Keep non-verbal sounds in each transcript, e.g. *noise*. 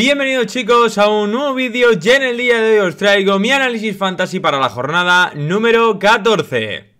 Bienvenidos chicos a un nuevo vídeo y en el día de hoy os traigo mi análisis fantasy para la jornada número 14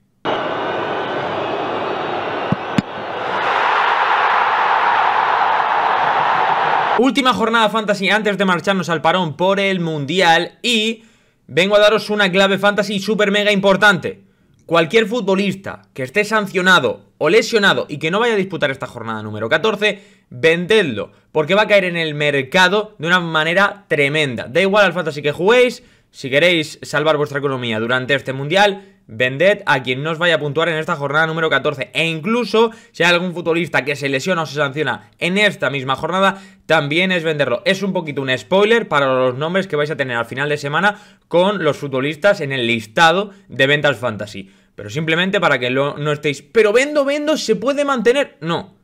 Última jornada fantasy antes de marcharnos al parón por el Mundial y vengo a daros una clave fantasy súper mega importante Cualquier futbolista que esté sancionado o lesionado y que no vaya a disputar esta jornada número 14, vendedlo, porque va a caer en el mercado de una manera tremenda. Da igual al fantasy que juguéis, si queréis salvar vuestra economía durante este mundial, vended a quien no os vaya a puntuar en esta jornada número 14. E incluso si hay algún futbolista que se lesiona o se sanciona en esta misma jornada, también es venderlo. Es un poquito un spoiler para los nombres que vais a tener al final de semana con los futbolistas en el listado de ventas fantasy. Pero simplemente para que no estéis. Pero vendo, vendo, se puede mantener. No.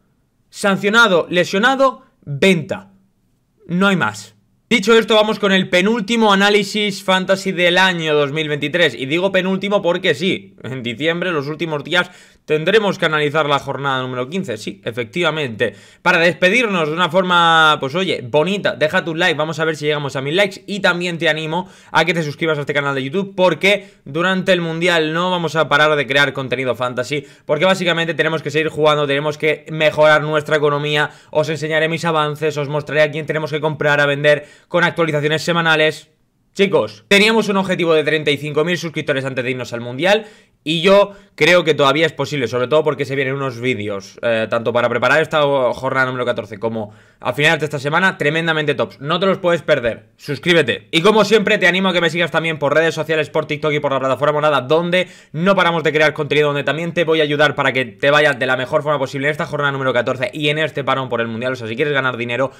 Sancionado, lesionado, venta. No hay más. Dicho esto, vamos con el penúltimo análisis fantasy del año 2023. Y digo penúltimo porque sí, en diciembre, los últimos días, Tendremos que analizar la jornada número 15, sí, efectivamente. Para despedirnos de una forma, pues oye, bonita, deja tu like, vamos a ver si llegamos a mil likes. Y también te animo a que te suscribas a este canal de YouTube porque durante el Mundial no vamos a parar de crear contenido fantasy. Porque básicamente tenemos que seguir jugando, tenemos que mejorar nuestra economía. Os enseñaré mis avances, os mostraré a quién tenemos que comprar, a vender, con actualizaciones semanales. Chicos, teníamos un objetivo de 35.000 suscriptores antes de irnos al Mundial y yo creo que todavía es posible, sobre todo porque se vienen unos vídeos, eh, tanto para preparar esta jornada número 14 como a finales de esta semana, tremendamente tops. No te los puedes perder, suscríbete. Y como siempre te animo a que me sigas también por redes sociales, por TikTok y por la plataforma Morada, donde no paramos de crear contenido, donde también te voy a ayudar para que te vayas de la mejor forma posible en esta jornada número 14 y en este parón por el Mundial. O sea, si quieres ganar dinero,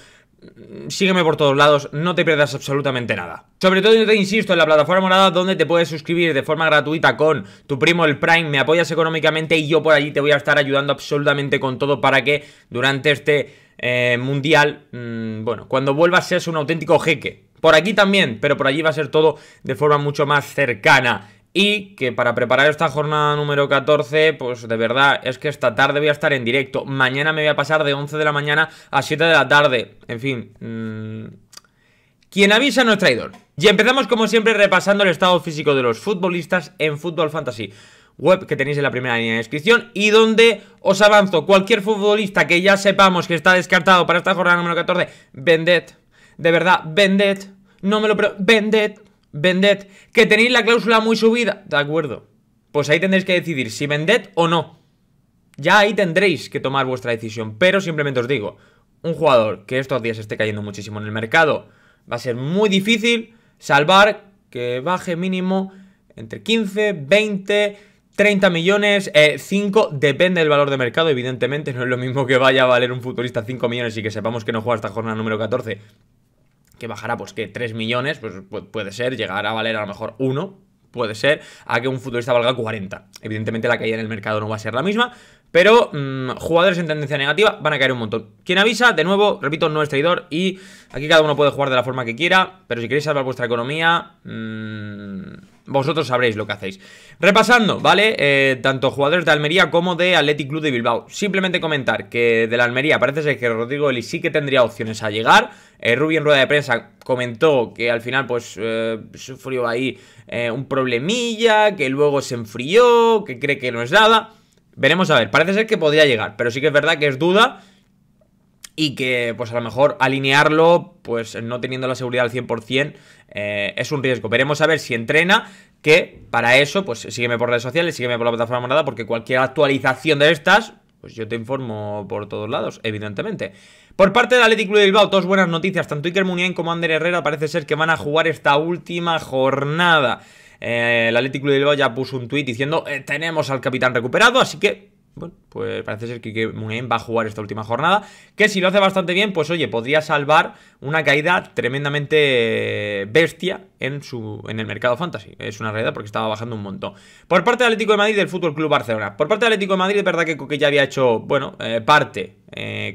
mm, sígueme por todos lados, no te pierdas absolutamente nada. Sobre todo yo te insisto en la plataforma Morada donde te puedes suscribir de forma gratuita con tu primo el Prime, me apoyas económicamente y yo por allí te voy a estar ayudando absolutamente con todo para que durante este eh, mundial, mm, bueno, cuando vuelvas seas un auténtico jeque. Por aquí también, pero por allí va a ser todo de forma mucho más cercana. Y que para preparar esta jornada número 14, pues de verdad, es que esta tarde voy a estar en directo. Mañana me voy a pasar de 11 de la mañana a 7 de la tarde. En fin, mm, quien avisa no es traidor. Y empezamos como siempre repasando el estado físico de los futbolistas en Football Fantasy web que tenéis en la primera línea de descripción y donde os avanzo cualquier futbolista que ya sepamos que está descartado para esta jornada número 14, vended, de verdad, vended, no me lo Vendet, vended, vended, que tenéis la cláusula muy subida, de acuerdo, pues ahí tendréis que decidir si vended o no. Ya ahí tendréis que tomar vuestra decisión, pero simplemente os digo, un jugador que estos días esté cayendo muchísimo en el mercado, Va a ser muy difícil salvar que baje mínimo entre 15, 20, 30 millones, 5, eh, depende del valor de mercado, evidentemente, no es lo mismo que vaya a valer un futurista 5 millones y que sepamos que no juega esta jornada número 14, que bajará pues que 3 millones, pues puede ser, llegará a valer a lo mejor 1, puede ser, a que un futurista valga 40. Evidentemente la caída en el mercado no va a ser la misma, pero mm, jugadores en tendencia negativa van a caer un montón. Quien avisa, de nuevo, repito, no es traidor. Y aquí cada uno puede jugar de la forma que quiera. Pero si queréis salvar vuestra economía, mm, vosotros sabréis lo que hacéis. Repasando, ¿vale? Eh, tanto jugadores de Almería como de Athletic Club de Bilbao. Simplemente comentar que de la Almería parece ser que Rodrigo Eli sí que tendría opciones a llegar. Eh, en rueda de prensa comentó que al final pues eh, sufrió ahí eh, un problemilla, que luego se enfrió, que cree que no es nada. Veremos a ver, parece ser que podría llegar, pero sí que es verdad que es duda y que pues a lo mejor alinearlo, pues no teniendo la seguridad al 100%, eh, es un riesgo. Veremos a ver si entrena, que para eso, pues sígueme por redes sociales, sígueme por la plataforma morada, porque cualquier actualización de estas, pues yo te informo por todos lados, evidentemente. Por parte del Athletic Club de Bilbao, dos buenas noticias, tanto Iker Muniain como Ander Herrera parece ser que van a jugar esta última jornada. Eh, el Atlético de Bilbao ya puso un tuit diciendo, eh, tenemos al capitán recuperado, así que bueno, pues parece ser que Muneen va a jugar esta última jornada. Que si lo hace bastante bien, pues oye, podría salvar una caída tremendamente eh, bestia en, su, en el mercado fantasy. Es una realidad porque estaba bajando un montón. Por parte del Atlético de Madrid del Fútbol Club Barcelona. Por parte del Atlético de Madrid, es verdad que ya había hecho, bueno, parte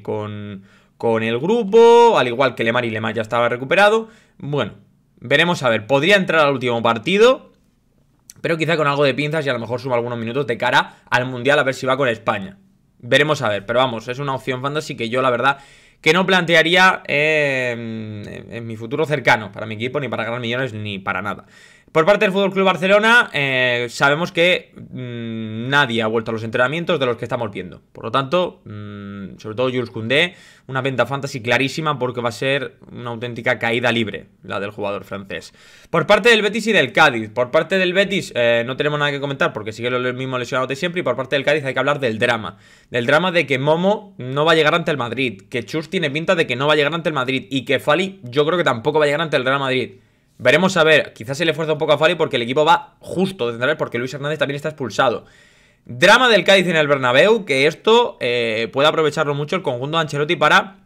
con, con el grupo. Al igual que Lemar y Lemar ya estaba recuperado. Bueno, veremos a ver. Podría entrar al último partido. Pero quizá con algo de pinzas y a lo mejor suba algunos minutos de cara al Mundial a ver si va con España. Veremos a ver, pero vamos, es una opción fantasy que yo la verdad que no plantearía eh, en mi futuro cercano, para mi equipo, ni para ganar millones, ni para nada. Por parte del Fútbol Club Barcelona, eh, sabemos que mm, nadie ha vuelto a los entrenamientos de los que estamos viendo. Por lo tanto, mm, sobre todo Jules Koundé, una venta fantasy clarísima porque va a ser una auténtica caída libre la del jugador francés. Por parte del Betis y del Cádiz. Por parte del Betis eh, no tenemos nada que comentar porque sigue lo mismo lesionado de siempre. Y por parte del Cádiz hay que hablar del drama. Del drama de que Momo no va a llegar ante el Madrid. Que Chus tiene pinta de que no va a llegar ante el Madrid. Y que Fali yo creo que tampoco va a llegar ante el Real Madrid. Veremos a ver, quizás se le fuerza un poco a Fali porque el equipo va justo de central porque Luis Hernández también está expulsado. Drama del Cádiz en el Bernabéu, que esto eh, puede aprovecharlo mucho el conjunto de Ancelotti para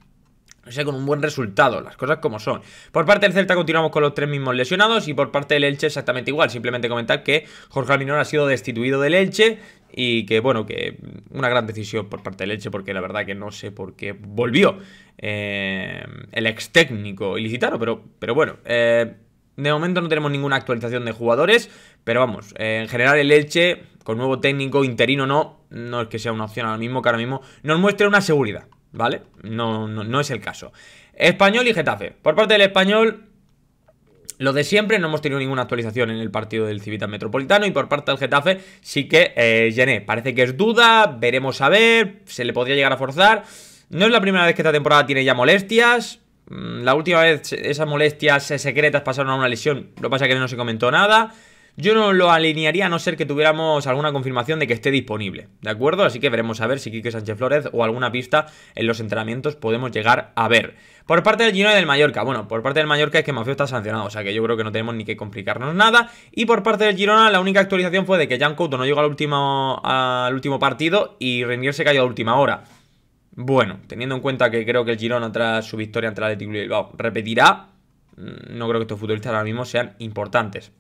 no sé, con un buen resultado, las cosas como son. Por parte del Celta continuamos con los tres mismos lesionados y por parte del Elche exactamente igual. Simplemente comentar que Jorge Almirón ha sido destituido del Elche y que, bueno, que una gran decisión por parte del Elche porque la verdad que no sé por qué volvió eh, el ex técnico ilicitano, pero, pero bueno, eh, de momento no tenemos ninguna actualización de jugadores, pero vamos, eh, en general el Elche, con nuevo técnico, interino no, no es que sea una opción ahora mismo, que ahora mismo nos muestre una seguridad, ¿vale? No, no, es el caso. Español y Getafe. Por parte del Español, lo de siempre, no hemos tenido ninguna actualización en el partido del Civitas Metropolitano y por parte del Getafe sí que eh, parece que es duda, veremos a ver, se le podría llegar a forzar. No es la primera vez que esta temporada tiene ya molestias, Mm, la última vez esas molestias secretas pasaron a una lesión. Lo que pasa es que no se comentó nada. Yo no lo alinearía a no ser que tuviéramos alguna confirmación de que esté disponible, ¿de acuerdo? Así que veremos a ver si Quique Sánchez Flores o alguna pista en los entrenamientos podemos llegar a ver. Por parte del Girona y del Mallorca, bueno, por parte del Mallorca es que Mafio está sancionado, o sea que yo creo que no tenemos ni que complicarnos nada. Y por parte del Girona la única actualización fue de que Jan Couto no llegó al último, al último partido y Renier se cayó a última hora. Bueno, teniendo en cuenta que creo que el Girona tras su victoria ante el Athletic de Bilbao repetirá, mm, no creo que estos futbolistas ahora mismo sean importantes.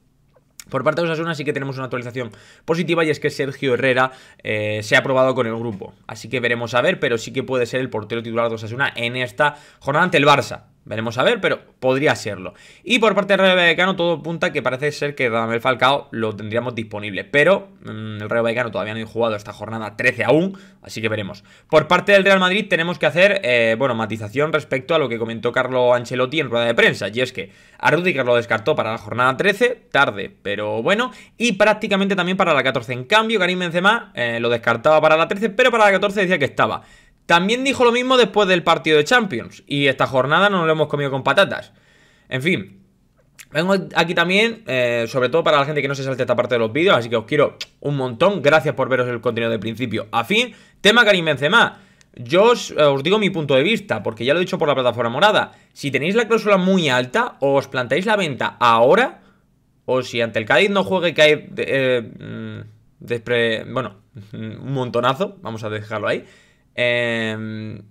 Por parte de Osasuna sí que tenemos una actualización positiva y es que Sergio Herrera eh, se ha aprobado con el grupo. Así que veremos a ver, pero sí que puede ser el portero titular de Osasuna en esta jornada ante el Barça. Veremos a ver, pero podría serlo. Y por parte del Rayo Vallecano todo apunta que parece ser que Radamel Falcao lo tendríamos disponible. Pero mm, el Real Vallecano todavía no ha jugado esta jornada 13 aún, así que veremos. Por parte del Real Madrid tenemos que hacer, eh, bueno, matización respecto a lo que comentó Carlo Ancelotti en rueda de prensa. Y es que a lo descartó para la jornada 13, tarde, pero bueno. Y prácticamente también para la 14. En cambio, Karim Benzema eh, lo descartaba para la 13, pero para la 14 decía que estaba. También dijo lo mismo después del partido de Champions. Y esta jornada no lo hemos comido con patatas. En fin, Vengo aquí también, eh, sobre todo para la gente que no se salte esta parte de los vídeos, así que os quiero un montón. Gracias por veros el contenido de principio a fin. Tema Karim Benzema. Yo eh, os, digo mi punto de vista, porque ya lo he dicho por la plataforma morada. Si tenéis la cláusula muy alta, o os plantáis la venta ahora, o si ante el Cádiz no juegue cae... Eh, mm, despre... bueno, *laughs* un montonazo, vamos a dejarlo ahí. Em,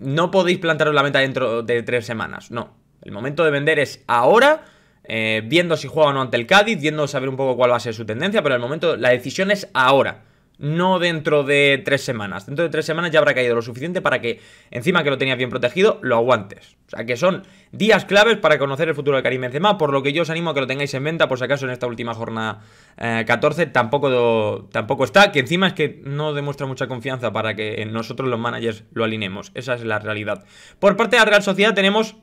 no podéis plantaros la meta dentro de tres semanas, no. El momento de vender es ahora, eh, viendo si juega o no ante el Cádiz, viendo saber un poco cuál va a ser su tendencia, pero el momento, la decisión es ahora. No dentro de tres semanas. Dentro de tres semanas ya habrá caído lo suficiente para que, encima que lo tenías bien protegido, lo aguantes. O sea que son días claves para conocer el futuro de Karim Benzema, por lo que yo os animo a que lo tengáis en venta, por si acaso en esta última jornada 14 eh, tampoco, tampoco está, que encima es que no demuestra mucha confianza para que nosotros los managers lo alineemos. Esa es la realidad. Por parte de la Real Sociedad tenemos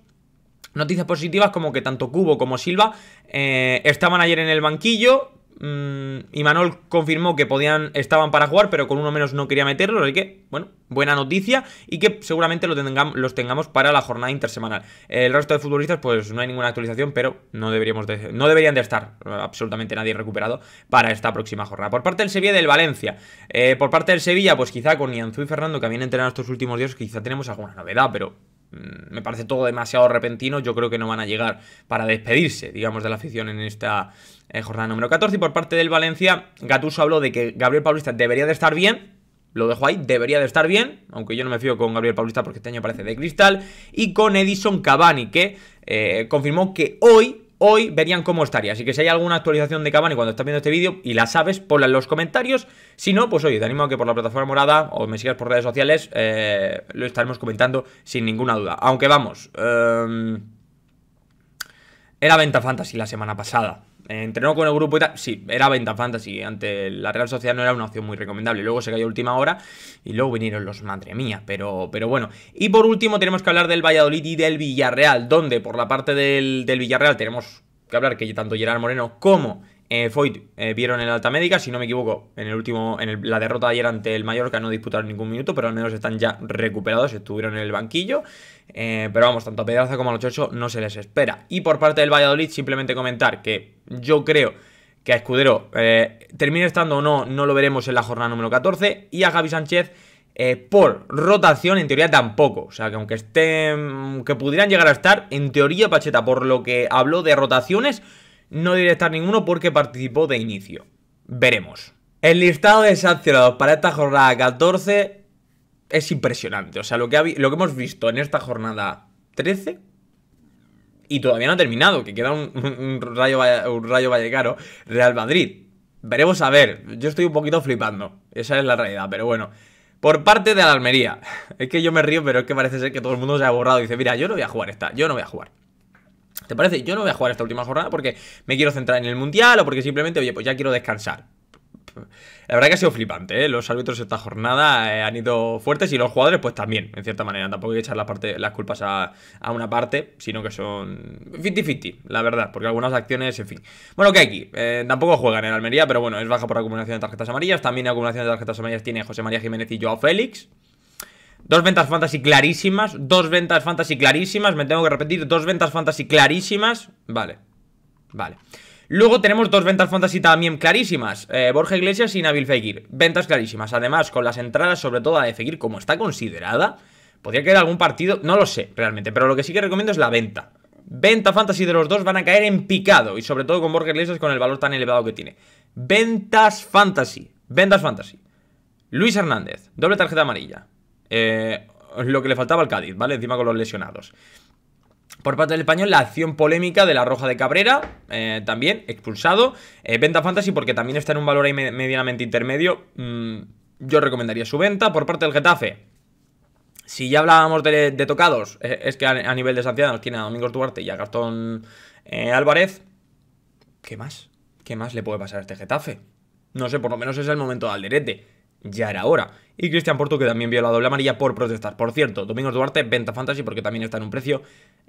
Noticias positivas como que tanto Cubo como Silva eh, estaban ayer en el banquillo, Mm, y Imanol confirmó que podían, estaban para jugar, pero con uno menos no quería meterlo, así que, bueno, buena noticia y que seguramente los tengamos para la jornada intersemanal. El resto de futbolistas, pues no hay ninguna actualización, pero no, deberíamos no deberían de estar eh, absolutamente nadie recuperado para esta próxima jornada. Por parte del Sevilla y del Valencia, eh, por parte del Sevilla, pues quizá con Ianzú y Fernando que habían entrenado estos últimos días, quizá tenemos alguna novedad, pero Mm, me parece todo demasiado repentino, yo creo que no van a llegar para despedirse, digamos, de la afición en esta eh, jornada número 14. Y por parte del Valencia, Gatuso habló de que Gabriel Paulista debería de estar bien, lo dejo ahí, debería de estar bien, aunque yo no me fío con Gabriel Paulista porque este año parece de cristal, y con Edison Cavani, que eh, confirmó que hoy hoy verían cómo estaría. Así que si hay alguna actualización de Cavani cuando estás viendo este vídeo y la sabes, ponla en los comentarios. Si no, pues oye, te animo a que por la plataforma morada o me sigas por redes sociales, eh, lo estaremos comentando sin ninguna duda. Aunque vamos, eh, era venta fantasy la semana pasada. Eh, entrenó con el grupo y tal. Sí, era venta fantasy. Ante la Real Sociedad no era una opción muy recomendable. Luego se cayó última hora y luego vinieron los madre mía. Pero, pero bueno. Y por último tenemos que hablar del Valladolid y del Villarreal. Donde por la parte del, del Villarreal tenemos que hablar que tanto Gerard Moreno como eh, Foyt eh, vieron el alta médica, si no me equivoco, en el último, en la derrota de ayer ante el Mallorca no disputaron ningún minuto, pero al menos están ya recuperados, estuvieron en el banquillo. Eh, pero vamos, tanto a Pedraza como a los no se les espera. Y por parte del Valladolid, simplemente comentar que yo creo que a Escudero eh, termine estando o no, no lo veremos en la jornada número 14. Y a Javi Sánchez. Eh, por rotación, en teoría tampoco. O sea, que aunque estén. que pudieran llegar a estar, en teoría, Pacheta, por lo que habló de rotaciones, no diría estar ninguno porque participó de inicio. Veremos. El listado de sancionados para esta jornada 14 es impresionante. O sea, lo que, lo que hemos visto en esta jornada 13 y todavía no ha terminado, que queda un, rayo, un rayo Real Madrid. Veremos a ver, yo estoy un poquito flipando, esa es la realidad, pero bueno. Por parte de Almería, *laughs* es que yo me río, pero es que parece ser que todo el mundo se ha borrado y dice, mira, yo no voy a jugar esta, yo no voy a jugar. ¿Te parece? Yo no voy a jugar esta última jornada porque me quiero centrar en el Mundial o porque simplemente, oye, pues ya quiero descansar. La verdad que ha sido flipante, ¿eh? Los árbitros esta jornada eh, han ido fuertes y los jugadores, pues también, en cierta manera. Tampoco hay que echar la parte, las culpas a, una parte, sino que son 50-50, la verdad, porque algunas acciones, en fin. Bueno, ¿qué hay aquí, eh, tampoco juegan en Almería, pero bueno, es baja por acumulación de tarjetas amarillas. También acumulación de tarjetas amarillas tiene José María Jiménez y Joao Félix. Dos ventas fantasy clarísimas, dos ventas fantasy clarísimas, me tengo que repetir, dos ventas fantasy clarísimas, vale, vale. Luego tenemos dos ventas fantasy también clarísimas, eh, Borja Iglesias y Nabil Fekir, ventas clarísimas. Además, con las entradas, sobre todo a de Fekir, como está considerada, podría quedar algún partido, no lo sé realmente, pero lo que sí que recomiendo es la venta. Venta fantasy de los dos van a caer en picado, y sobre todo con Borja Iglesias con el valor tan elevado que tiene. Ventas fantasy, ventas fantasy. Luis Hernández, doble tarjeta amarilla. Eh, lo que le faltaba al Cádiz, ¿vale? Encima con los lesionados. Por parte del español, la acción polémica de la roja de Cabrera, eh, también expulsado. Eh, venta fantasy porque también está en un valor ahí medianamente intermedio. Mm, yo recomendaría su venta. Por parte del Getafe, si ya hablábamos de, tocados, es que a, nivel de sancionados tiene a Domingos Duarte y a Gastón Álvarez. ¿Qué más? ¿Qué más le puede pasar a este Getafe? No sé, por lo menos es el momento de Alderete ya era hora. Y Cristian Porto, que también vio la doble amarilla por protestar. Por cierto, Domingos Duarte, venta fantasy, porque también está en un precio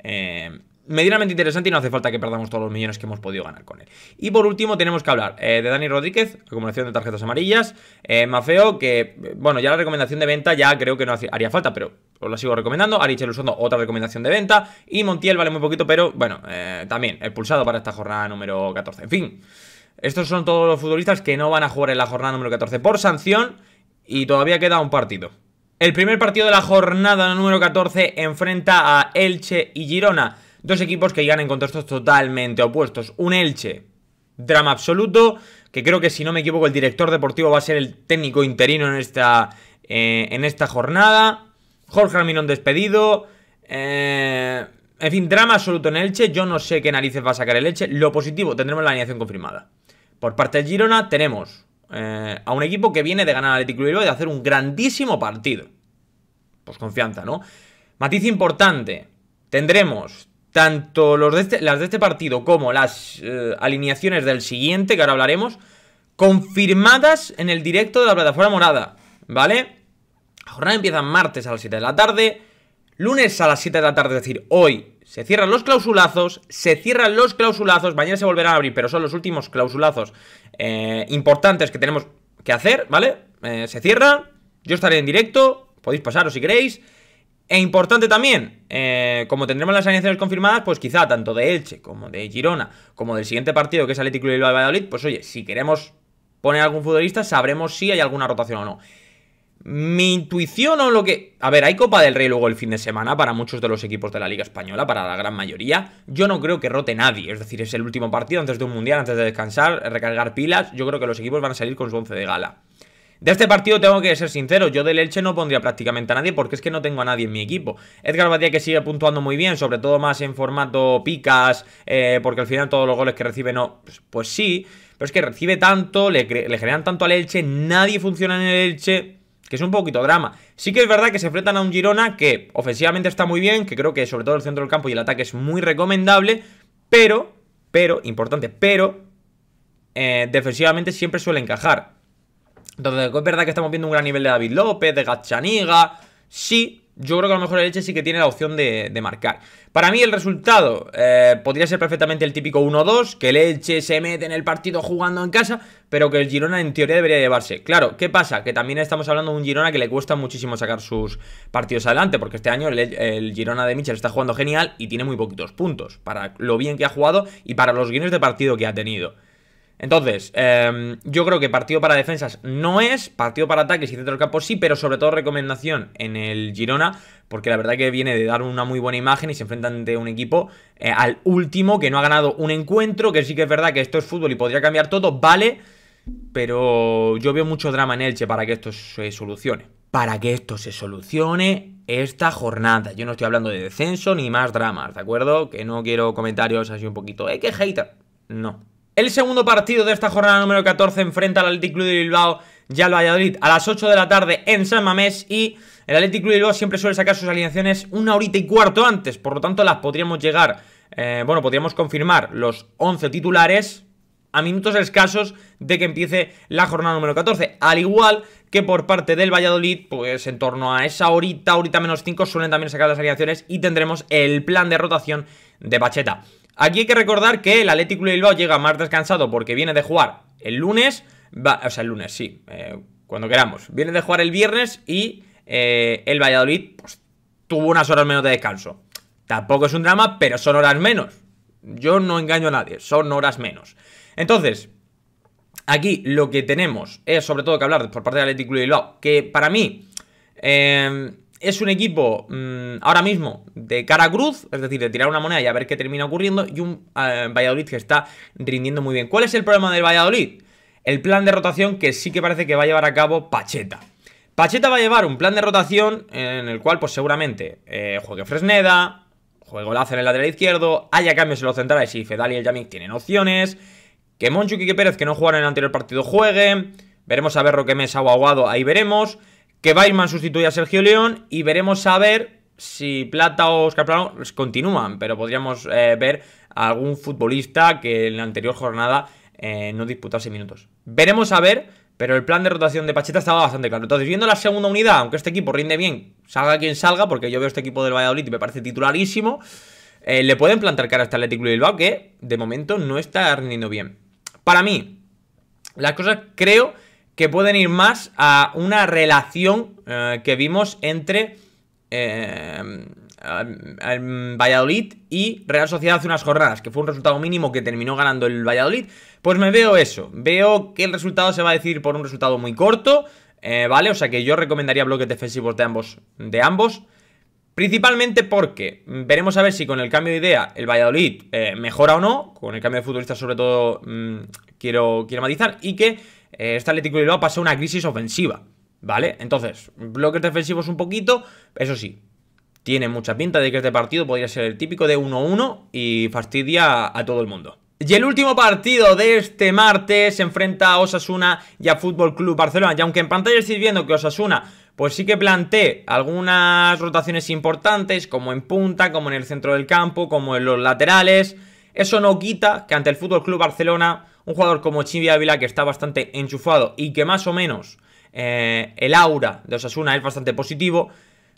eh, medianamente interesante y no hace falta que perdamos todos los millones que hemos podido ganar con él. Y por último, tenemos que hablar eh, de Dani Rodríguez, acumulación de tarjetas amarillas. Eh, Mafeo, que, bueno, ya la recomendación de venta ya creo que no haría falta, pero os la sigo recomendando. Arichel usando otra recomendación de venta. Y Montiel vale muy poquito, pero bueno, también pulsado para esta jornada número 14. En fin. Estos son todos los futbolistas que no van a jugar en la jornada número 14 por sanción y todavía queda un partido. El primer partido de la jornada número 14 enfrenta a Elche y Girona, dos equipos que llegan en contextos totalmente opuestos. Un Elche, drama absoluto, que creo que si no me equivoco el director deportivo va a ser el técnico interino en esta, eh, en esta jornada. Jorge Almirón despedido. Eh, en fin, drama absoluto en Elche. Yo no sé qué narices va a sacar el Elche. Lo positivo, tendremos la alineación confirmada. Por parte de Girona tenemos eh, a un equipo que viene de ganar al Atlético Bilbao y de hacer un grandísimo partido. Pues confianza, ¿no? Matiz importante. Tendremos tanto los este, las de este partido como las eh, alineaciones del siguiente, que ahora hablaremos, confirmadas en el directo de la plataforma morada, ¿vale? La jornada empieza martes a las 7 de la tarde, lunes a las 7 de la tarde, es decir, hoy se cierran los clausulazos, se cierran los clausulazos, mañana se volverán a abrir, pero son los últimos clausulazos eh, importantes que tenemos que hacer, ¿vale? Eh, se cierran, yo estaré en directo, podéis pasaros si queréis. E importante también, eh, como tendremos las alineaciones confirmadas, pues quizá tanto de Elche como de Girona, como del siguiente partido que es Atlético y Valladolid, pues oye, si queremos poner algún futbolista, sabremos si hay alguna rotación o no. Mi intuición o lo que... A ver, hay Copa del Rey luego el fin de semana para muchos de los equipos de la Liga Española, para la gran mayoría. Yo no creo que rote nadie, es decir, es el último partido antes de un Mundial, antes de descansar, recargar pilas. Yo creo que los equipos van a salir con su once de gala. De este partido tengo que ser sincero, yo del Elche no pondría prácticamente a nadie porque es que no tengo a nadie en mi equipo. Edgar Batía que sigue puntuando muy bien, sobre todo más en formato picas, eh, porque al final todos los goles que recibe no... Pues, pues sí, pero es que recibe tanto, le, le generan tanto al Elche, nadie funciona en el Elche que es un poquito drama. Sí que es verdad que se enfrentan a un Girona que ofensivamente está muy bien, que creo que sobre todo el centro del campo y el ataque es muy recomendable, pero, pero, importante, pero, eh, defensivamente siempre suele encajar. Entonces, es verdad que estamos viendo un gran nivel de David López, de Gachaniga, sí, yo creo que a lo mejor el Leche sí que tiene la opción de, marcar. Para mí el resultado eh, podría ser perfectamente el típico 1-2, que el Elche se mete en el partido jugando en casa, pero que el Girona en teoría debería llevarse. Claro, ¿qué pasa? Que también estamos hablando de un Girona que le cuesta muchísimo sacar sus partidos adelante, porque este año el, el Girona de Michel está jugando genial y tiene muy poquitos puntos, para lo bien que ha jugado y para los guiones de partido que ha tenido. Entonces, em, yo creo que partido para defensas no es, partido para ataques y centro del campo sí, pero sobre todo recomendación en el Girona, porque la verdad que viene de dar una muy buena imagen y se enfrenta ante un equipo eh, al último que no ha ganado un encuentro, que sí que es verdad que esto es fútbol y podría cambiar todo, vale, pero yo veo mucho drama en Elche para que esto se solucione. Para que esto se solucione esta jornada. Yo no estoy hablando de descenso ni más dramas, ¿de acuerdo? Que no quiero comentarios así un poquito, ¡eh, qué hater! No, el segundo partido de esta jornada número 14 enfrenta al Athletic Club de Bilbao ya al Valladolid a las 8 de la tarde en San Mamés y el Athletic Club de Bilbao siempre suele sacar sus alineaciones una horita y cuarto antes, por lo tanto las podríamos llegar, eh, bueno, podríamos confirmar los 11 titulares a minutos escasos de que empiece la jornada número 14, al igual que por parte del Valladolid, pues en torno a esa horita, horita menos 5 suelen también sacar las alineaciones y tendremos el plan de rotación de Pacheta. Aquí hay que recordar que el Atlético de Bilbao llega más descansado porque viene de jugar el lunes, o sea, el lunes, sí, eh, cuando queramos. Viene de jugar el viernes y eh, el Valladolid pues, tuvo unas horas menos de descanso. Tampoco es un drama, pero son horas menos. Yo no engaño a nadie, son horas menos. Entonces, aquí lo que tenemos es sobre todo que hablar por parte del Atlético de Bilbao, que para mí... Eh, es un equipo mm, ahora mismo de cara a cruz, es decir, de tirar una moneda y a ver qué termina ocurriendo, y un eh, Valladolid que está rindiendo muy bien. ¿Cuál es el problema del Valladolid? El plan de rotación que sí que parece que va a llevar a cabo Pacheta. Pacheta va a llevar un plan de rotación en el cual, pues seguramente, eh, juegue Fresneda, juegue Olazo en el lateral izquierdo, haya cambios en los centrales y Fedal y el Yamik tienen opciones, que Monchuki y que Pérez, que no jugaron en el anterior partido, jueguen, veremos a ver que Mesa o Aguado, ahí veremos que Weissman sustituya a Sergio León y veremos a ver si Plata o Oscar continúan, pero podríamos eh, ver a algún futbolista que en la anterior jornada eh, no disputase minutos. Veremos a ver, pero el plan de rotación de Pacheta estaba bastante claro. Entonces, viendo la segunda unidad, aunque este equipo rinde bien, salga quien salga, porque yo veo este equipo del Valladolid y me parece titularísimo, eh, le pueden plantar cara a este Atlético de Bilbao, que de momento no está rindiendo bien. Para mí, las cosas creo que pueden ir más a una relación eh, que vimos entre eh, em, em, Valladolid y Real Sociedad hace unas jornadas, que fue un resultado mínimo que terminó ganando el Valladolid, pues me veo eso, veo que el resultado se va a decir por un resultado muy corto, eh, ¿vale? O sea que yo recomendaría bloques defensivos de ambos, de ambos, principalmente porque veremos a ver si con el cambio de idea el Valladolid eh, mejora o no, con el cambio de futbolista sobre todo mm, quiero, quiero matizar, y que eh, este Atlético de Bilbao pasó una crisis ofensiva, ¿vale? Entonces, bloques defensivos un poquito, eso sí, tiene mucha pinta de que este partido podría ser el típico de 1-1 y fastidia a todo el mundo. Y el último partido de este martes se enfrenta a Osasuna y a Fútbol Club Barcelona. Y aunque en pantalla estéis viendo que Osasuna, pues sí que plantea algunas rotaciones importantes, como en punta, como en el centro del campo, como en los laterales. Eso no quita que ante el Fútbol Club Barcelona un jugador como Chivi Ávila que está bastante enchufado y que más o menos eh, el aura de Osasuna es bastante positivo,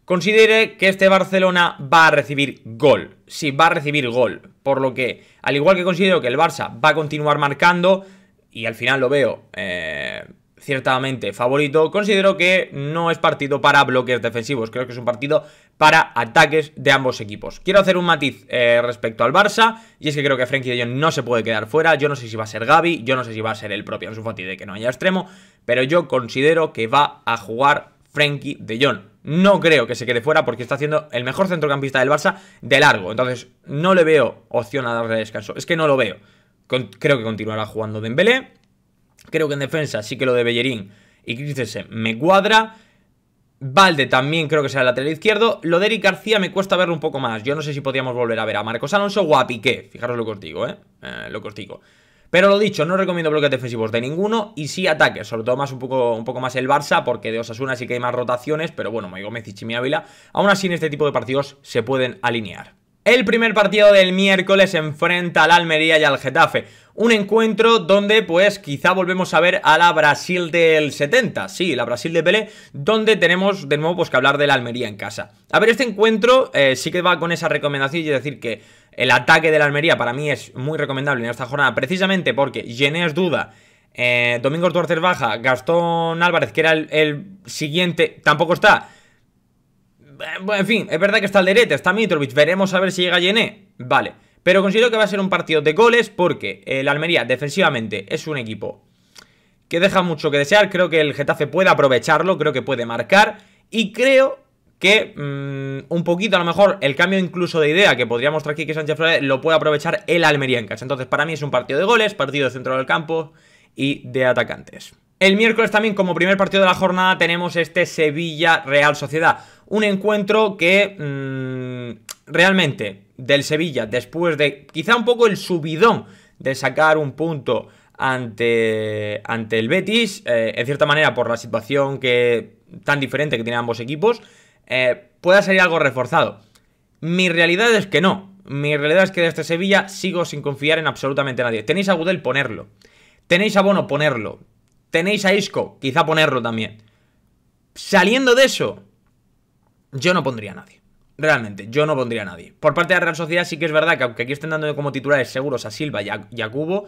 considere que este Barcelona va a recibir gol. Sí, va a recibir gol. Por lo que, al igual que considero que el Barça va a continuar marcando, y al final lo veo eh, ciertamente favorito, considero que no es partido para bloques defensivos, creo que es un partido para ataques de ambos equipos. Quiero hacer un matiz eh, respecto al Barça, y es que creo que Frenkie de Jong no se puede quedar fuera, yo no sé si va a ser Gaby, yo no sé si va a ser el propio Ansu Fati de que no haya extremo, pero yo considero que va a jugar Frenkie de Jong. No creo que se quede fuera porque está haciendo el mejor centrocampista del Barça de largo, entonces no le veo opción a darle descanso, es que no lo veo. creo que continuará jugando Dembélé, Creo que en defensa sí que lo de Bellerín y Christensen me cuadra. Valde también creo que sea el lateral izquierdo. Lo de Eric García me cuesta verlo un poco más. Yo no sé si podríamos volver a ver a Marcos Alonso o a Piqué. Fijaros lo que os digo, ¿eh? ¿eh? lo que os digo. Pero lo dicho, no recomiendo bloques defensivos de ninguno y sí ataques, sobre todo más un poco, un poco más el Barça, porque de Osasuna sí que hay más rotaciones, pero bueno, May Messi y Chimi Ávila, aún así en este tipo de partidos se pueden alinear. El primer partido del miércoles enfrenta al Almería y al Getafe. Un encuentro donde pues quizá volvemos a ver a la Brasil del 70, sí, la Brasil de Pelé, donde tenemos de nuevo pues que hablar de la Almería en casa. A ver, este encuentro eh, sí que va con esa recomendación y es decir que el ataque de la Almería para mí es muy recomendable en esta jornada precisamente porque Genés Duda domingo eh, Domingos Duarte baja, Gastón Álvarez, que era el, siguiente, tampoco está. Bueno, en fin, es verdad que está el derecho, está Mitrovic, veremos a ver si llega Yené. Vale, pero considero que va a ser un partido de goles porque el Almería defensivamente es un equipo que deja mucho que desear. Creo que el Getafe puede aprovecharlo, creo que puede marcar y creo que mm, un poquito a lo mejor el cambio incluso de idea que podría mostrar aquí que Sánchez Flores lo puede aprovechar el Almería en casa. Entonces para mí es un partido de goles, partido de centro del campo y de atacantes. El miércoles también como primer partido de la jornada tenemos este Sevilla-Real Sociedad. Un encuentro que mm, realmente del Sevilla, después de quizá un poco el subidón de sacar un punto ante, ante el Betis, eh, en cierta manera por la situación que, tan diferente que tienen ambos equipos, eh, pueda salir algo reforzado. Mi realidad es que no. Mi realidad es que desde Sevilla sigo sin confiar en absolutamente nadie. Tenéis a Gudel, ponerlo. Tenéis a Bono, ponerlo. Tenéis a Isco, quizá ponerlo también. Saliendo de eso, yo no pondría a nadie. Realmente, yo no pondría a nadie. Por parte de la Real Sociedad sí que es verdad que aunque aquí estén dando como titulares seguros a Silva y a, Cubo,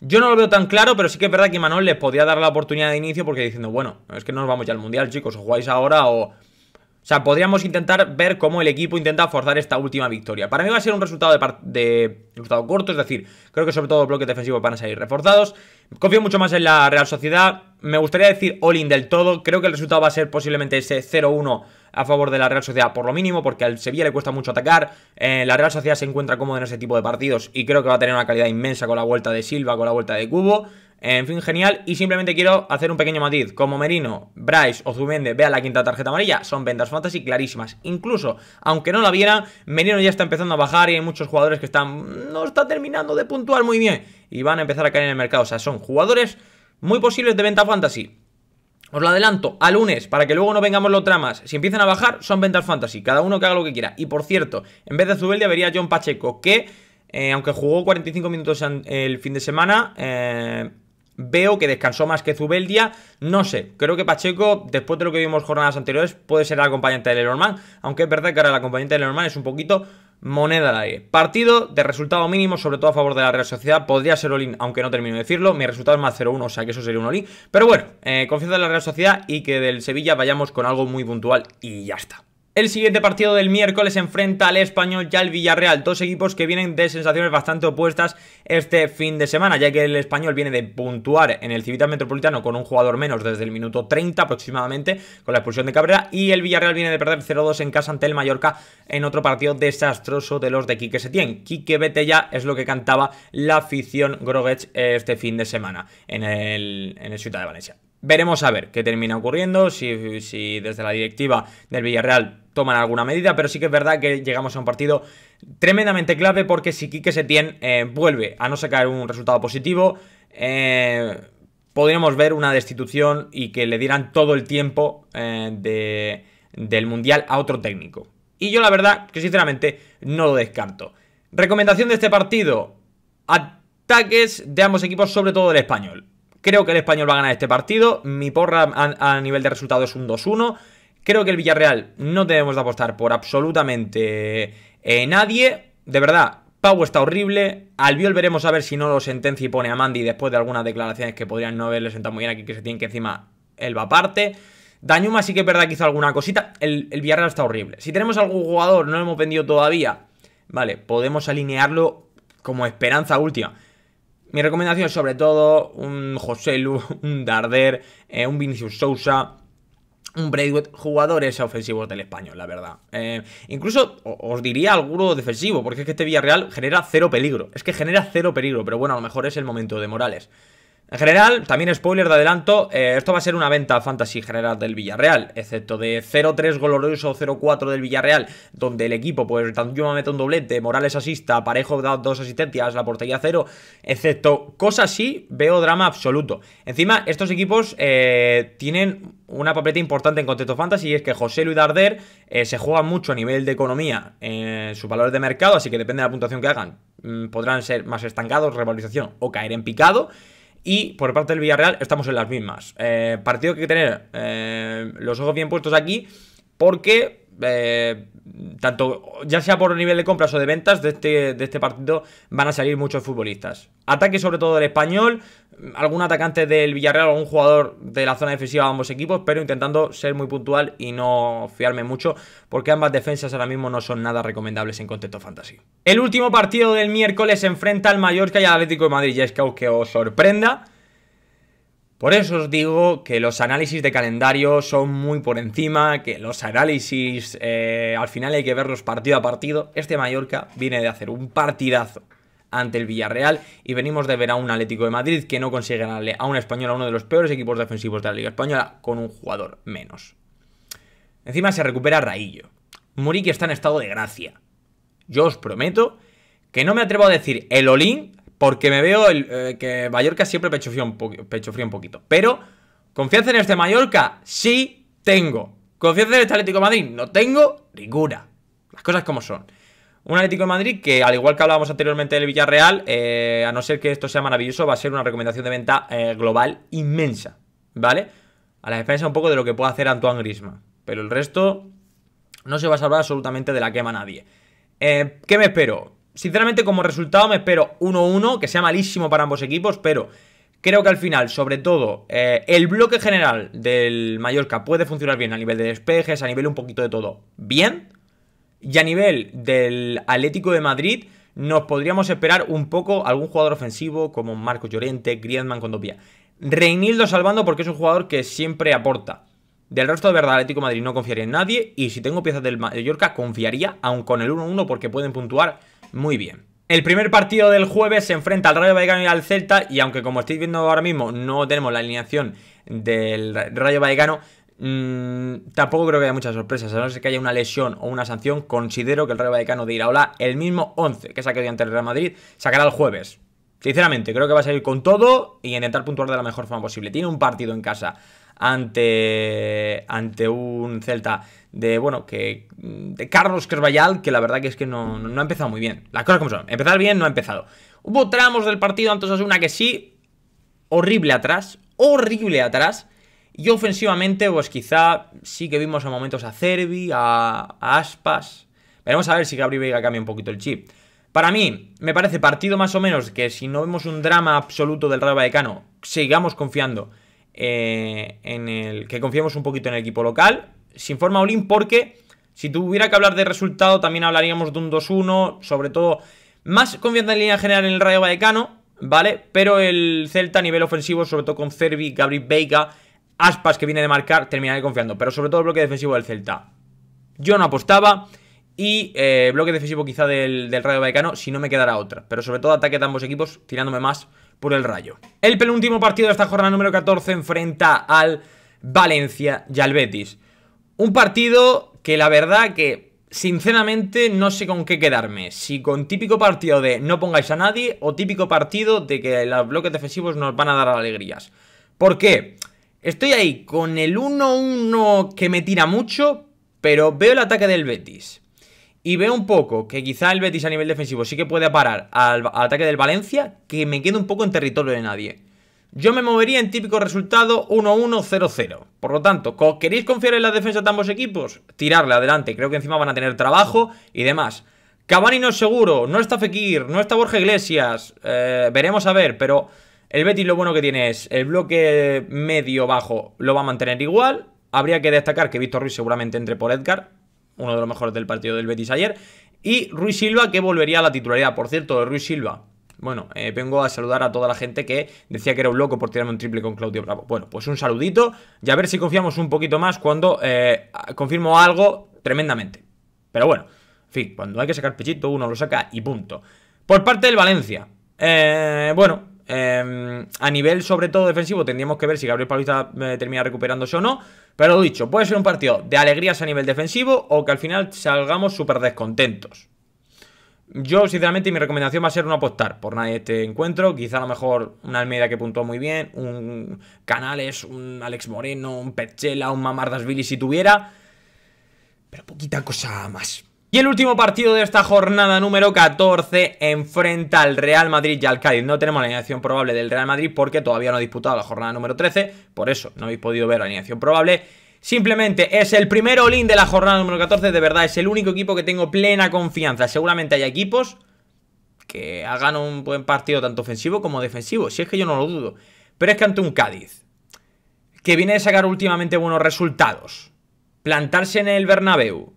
yo no lo veo tan claro, pero sí que es verdad que Manuel les podía dar la oportunidad de inicio porque diciendo, bueno, es que no nos vamos ya al Mundial, chicos, o jugáis ahora o... O sea, podríamos intentar ver cómo el equipo intenta forzar esta última victoria. Para mí va a ser un resultado de, resultado corto, es decir, creo que sobre todo los bloques defensivos van a salir reforzados. Confío mucho más en la Real Sociedad. Me gustaría decir all-in del todo. Creo que el resultado va a ser posiblemente ese 0-1 a favor de la Real Sociedad por lo mínimo, porque al Sevilla le cuesta mucho atacar. Eh, la Real Sociedad se encuentra cómoda en ese tipo de partidos y creo que va a tener una calidad inmensa con la vuelta de Silva, con la vuelta de Cubo. En fin, genial. Y simplemente quiero hacer un pequeño matiz. Como Merino, Bryce o Zubende vean la quinta tarjeta amarilla, son ventas fantasy clarísimas. Incluso, aunque no la vieran, Merino ya está empezando a bajar y hay muchos jugadores que están... No está terminando de puntuar muy bien. Y van a empezar a caer en el mercado. O sea, son jugadores muy posibles de venta fantasy. Os lo adelanto, a lunes, para que luego no vengamos los tramas. Si empiezan a bajar, son ventas fantasy. Cada uno que haga lo que quiera. Y por cierto, en vez de Zubeldia vería John Pacheco, que, eh, aunque jugó 45 minutos el fin de semana, eh, veo que descansó más que Zubeldia. No sé, creo que Pacheco, después de lo que vimos jornadas anteriores, puede ser la acompañante de Lenormand. Aunque es verdad que ahora la acompañante de Lenormand es un poquito moneda la E Partido de resultado mínimo, sobre todo a favor de la Real Sociedad. Podría ser Olin, aunque no termino de decirlo. Mi resultado es más 0-1, o sea que eso sería un Olin. Pero bueno, eh, confianza en la Real Sociedad y que del Sevilla vayamos con algo muy puntual y ya está. El siguiente partido del miércoles enfrenta al Español y al Villarreal, dos equipos que vienen de sensaciones bastante opuestas este fin de semana, ya que el Español viene de puntuar en el Civitas Metropolitano con un jugador menos desde el minuto 30 aproximadamente, con la expulsión de Cabrera, y el Villarreal viene de perder 0-2 en casa ante el Mallorca en otro partido desastroso de los de Quique Setién. Quique vete ya es lo que cantaba la afición Groguets este fin de semana en el, en el Ciudad de Valencia. Veremos a ver qué termina ocurriendo, si, desde la directiva del Villarreal toman alguna medida, pero sí que es verdad que llegamos a un partido tremendamente clave porque si Quique Setién eh, vuelve a no sacar un resultado positivo, eh, podríamos ver una destitución y que le dieran todo el tiempo eh, del Mundial a otro técnico. Y yo la verdad que sinceramente no lo descarto. Recomendación de este partido, ataques de ambos equipos, sobre todo del español. Creo que el español va a ganar este partido. Mi porra a, nivel de resultado es un 2-1. Creo que el Villarreal no debemos de apostar por absolutamente eh, nadie. De verdad, Pau está horrible. Albiol veremos a ver si no lo sentencia y pone a Mandy después de algunas declaraciones que podrían no haberle sentado muy bien aquí, que se tienen que encima él va aparte. Dañuma sí que es verdad que hizo alguna cosita. El, el Villarreal está horrible. Si tenemos algún jugador, no lo hemos vendido todavía. Vale, podemos alinearlo como esperanza última. Mi recomendación es sobre todo un José Lu, *laughs* un Darder, eh, un Vinicius Sousa, un Braidwood, jugadores ofensivos del español, la verdad. Eh, incluso os diría alguno defensivo, porque es que este Villarreal genera cero peligro. Es que genera cero peligro, pero bueno, a lo mejor es el momento de Morales. En general, también spoiler de adelanto, eh, esto va a ser una venta fantasy general del Villarreal, excepto de 0-3 o 0-4 del Villarreal, donde el equipo, pues yo me meto un doblete, Morales asista, Parejo da dos asistencias, la portería cero, excepto cosas así, veo drama absoluto. Encima, estos equipos eh, tienen una papeleta importante en contexto fantasy y es que José Luis Darder eh, se juega mucho a nivel de economía en sus valores de mercado, así que depende de la puntuación que hagan. Mm, podrán ser más estancados, revalorización o caer en picado. Y por parte del Villarreal estamos en las mismas. Eh, partido que tener eh, los ojos bien puestos aquí porque eh, tanto ya sea por nivel de compras o de ventas este, de este, partido van a salir muchos futbolistas. Ataque sobre todo del español, algún atacante del Villarreal, algún jugador de la zona defensiva de ambos equipos, pero intentando ser muy puntual y no fiarme mucho porque ambas defensas ahora mismo no son nada recomendables en contexto fantasy. El último partido del miércoles enfrenta al Mallorca y al Atlético de Madrid, Y es que os sorprenda. Por eso os digo que los análisis de calendario son muy por encima, que los análisis eh, al final hay que verlos partido a partido. Este Mallorca viene de hacer un partidazo ante el Villarreal y venimos de ver a un Atlético de Madrid que no consigue ganarle a un español, a uno de los peores equipos defensivos de la Liga Española, con un jugador menos. Encima se recupera Raillo. Muriqui está en estado de gracia. Yo os prometo que no me atrevo a decir el Olín porque me veo el, eh, que Mallorca siempre pecho frío, un pecho un poquito. Pero, ¿confianza en este Mallorca? Sí tengo. ¿Confianza en este Atlético de Madrid? No tengo ninguna. Las cosas como son. Un Atlético de Madrid que, al igual que hablábamos anteriormente del Villarreal, eh, a no ser que esto sea maravilloso, va a ser una recomendación de venta eh, global inmensa, ¿vale? A la defensa un poco de lo que puede hacer Antoine Grisma. Pero el resto no se va a salvar absolutamente de la quema nadie. ¿Qué me espero? sinceramente como resultado me espero 1-1, que sea malísimo para ambos equipos, pero creo que al final, sobre todo, eh, el bloque general del Mallorca puede funcionar bien a nivel de despejes, a nivel un poquito de todo, bien. Y a nivel del Atlético de Madrid nos podríamos esperar un poco algún jugador ofensivo como Marcos Llorente, Griezmann, Condopia. Reinildo salvando porque es un jugador que siempre aporta. Del resto de verdad, Atlético de Madrid no confiaría en nadie. Y si tengo piezas del Mallorca, confiaría, aun con el 1-1, porque pueden puntuar muy bien. El primer partido del jueves se enfrenta al Rayo Vallecano y al Celta y aunque como estáis viendo ahora mismo no tenemos la alineación del Rayo Vallecano, mm, tampoco creo que haya muchas sorpresas, a no ser que haya una lesión o una sanción, considero que el Rayo Vallecano de Iraola, el mismo 11 que saque ante el Real Madrid, sacará el jueves. Sinceramente, creo que va a salir con todo y intentar puntuar de la mejor forma posible. Tiene un partido en casa ante, ante un Celta de, bueno, que de Carlos Carvallal, que la verdad que es que no, no, ha empezado muy bien. Las cosas como son. Empezar bien no ha empezado. Hubo tramos del partido entonces una que sí, horrible atrás, horrible atrás. Y ofensivamente, pues quizá sí que vimos a momentos a Cervi, a, Aspas Aspas. Veremos a ver si Gabriel Vega cambia un poquito el chip. Para mí, me parece partido más o menos que si no vemos un drama absoluto del Real Vallecano, sigamos confiando eh, en el que confiemos un poquito en el equipo local. Sin forma Olin, porque si tuviera que hablar de resultado, también hablaríamos de un 2-1, sobre todo más confianza en línea general en el Rayo Vallecano, ¿vale? Pero el Celta a nivel ofensivo, sobre todo con Cervi, Gabriel Veiga, Aspas que viene de marcar, terminaré confiando. Pero sobre todo el bloque defensivo del Celta. Yo no apostaba. Y eh, bloque defensivo quizá del, Rayo Vallecano, si no me quedará otra. Pero sobre todo ataque de ambos equipos, tirándome más por el Rayo. El penúltimo partido de esta jornada número 14 enfrenta al Valencia y al Betis. Un partido que la verdad que sinceramente no sé con qué quedarme. Si con típico partido de no pongáis a nadie o típico partido de que los bloques defensivos nos van a dar alegrías. Porque Estoy ahí con el 1-1 que me tira mucho, pero veo el ataque del Betis y veo un poco que quizá el Betis a nivel defensivo sí que puede parar al, ataque del Valencia, que me quede un poco en territorio de nadie. Yo me movería en típico resultado 1-1-0-0. Por lo tanto, ¿queréis confiar en la defensa de ambos equipos? Tirarle adelante, creo que encima van a tener trabajo y demás. Cavani no seguro, no está Fekir, no está Borja Iglesias, eh, veremos a ver, pero el Betis lo bueno que tiene es el bloque medio-bajo lo va a mantener igual. Habría que destacar que Víctor Ruiz seguramente entre por Edgar, uno de los mejores del partido del Betis ayer. Y Ruiz Silva, que volvería a la titularidad. Por cierto, Ruiz Silva, bueno, eh, vengo a saludar a toda la gente que decía que era un loco por tirarme un triple con Claudio Bravo. Bueno, pues un saludito y a ver si confiamos un poquito más cuando eh, confirmo algo tremendamente. Pero bueno, en fin, cuando hay que sacar pechito, uno lo saca y punto. Por parte del Valencia. Eh, bueno, Em, a nivel, sobre todo, defensivo, tendríamos que ver si Gabriel Paulista eh, termina recuperándose o no. Pero lo dicho, puede ser un partido de alegrías a nivel defensivo o que al final salgamos súper descontentos. Yo, sinceramente, mi recomendación va a ser no apostar por nadie este encuentro. Quizá a lo mejor una Almeida que puntó muy bien, un Canales, un Alex Moreno, un Pechela, un Billy si tuviera. Pero poquita cosa más. Y el último partido de esta jornada número 14 enfrenta al Real Madrid y al Cádiz. No tenemos la alineación probable del Real Madrid porque todavía no ha disputado la jornada número 13, por eso no habéis podido ver la alineación probable. Simplemente es el primer all de la jornada número 14, de verdad, es el único equipo que tengo plena confianza. Seguramente hay equipos que hagan un buen partido tanto ofensivo como defensivo, si es que yo no lo dudo. Pero es que ante un Cádiz, que viene de sacar últimamente buenos resultados, plantarse en el Bernabéu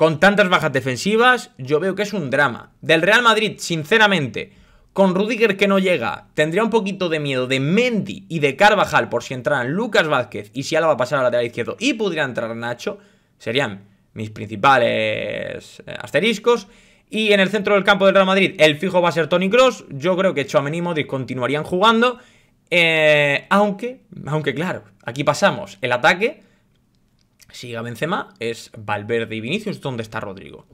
con tantas bajas defensivas, yo veo que es un drama. Del Real Madrid, sinceramente, con Rudiger que no llega, tendría un poquito de miedo de Mendy y de Carvajal por si entraran Lucas Vázquez y si a pasara al lateral izquierdo y pudiera entrar Nacho, serían mis principales eh, asteriscos. Y en el centro del campo del Real Madrid, el fijo va a ser Tony Cross. Yo creo que Chouameni y Modric continuarían jugando. Eh, aunque, aunque claro, aquí pasamos el ataque siga Benzema es Valverde y Vinicius, ¿dónde está Rodrigo?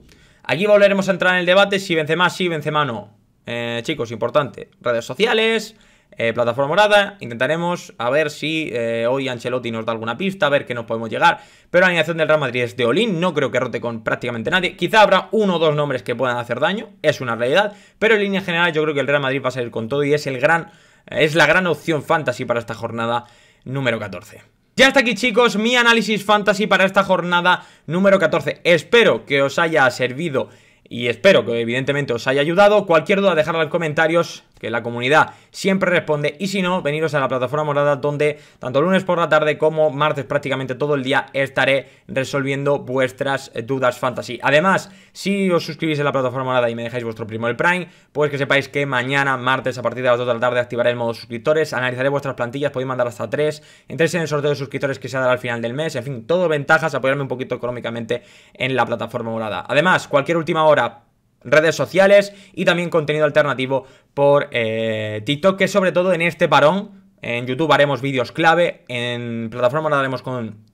Aquí volveremos a entrar en el debate si Benzema sí, Benzema no. Eh, chicos, importante, redes sociales, eh, plataforma morada, intentaremos a ver si eh, hoy Ancelotti nos da alguna pista, a ver qué nos podemos llegar, pero la alineación del Real Madrid es de Olin, no creo que rote con prácticamente nadie, quizá habrá uno o dos nombres que puedan hacer daño, es una realidad, pero en línea general yo creo que el Real Madrid va a salir con todo y es, el gran, es la gran opción fantasy para esta jornada número 14. Ya está aquí chicos mi análisis fantasy para esta jornada número 14 Espero que os haya servido y espero que evidentemente os haya ayudado Cualquier duda dejadla en comentarios que la comunidad siempre responde. Y si no, veniros a la plataforma morada donde tanto lunes por la tarde como martes prácticamente todo el día estaré resolviendo vuestras eh, dudas fantasy. Además, si os suscribís a la plataforma morada y me dejáis vuestro primo el Prime, pues que sepáis que mañana, martes, a partir de las 2 de la tarde, activaré el modo suscriptores, analizaré vuestras plantillas, podéis mandar hasta 3, entréis en el sorteo de suscriptores que se dará al final del mes, en fin, todo ventajas, apoyarme un poquito económicamente en la plataforma morada. Además, cualquier última hora redes sociales y también contenido alternativo por eh, TikTok, que sobre todo en este parón, en YouTube haremos vídeos clave, en plataforma nadaremos haremos con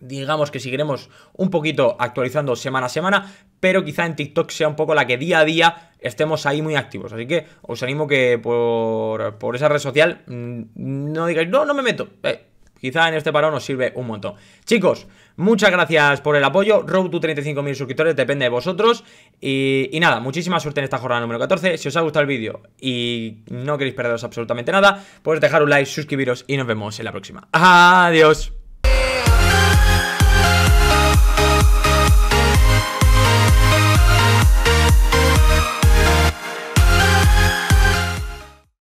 digamos que seguiremos un poquito actualizando semana a semana, pero quizá en TikTok sea un poco la que día a día estemos ahí muy activos. Así que os animo que por, esa red social mm, no digáis, no, no me meto. Eh, quizá en este parón nos sirve un montón. Chicos, muchas gracias por el apoyo. Road to 35.000 suscriptores depende de vosotros. Y, nada, muchísima suerte en esta jornada número 14. Si os ha gustado el vídeo y no queréis perderos absolutamente nada, pues dejar un like, suscribiros y nos vemos en la próxima. Adiós.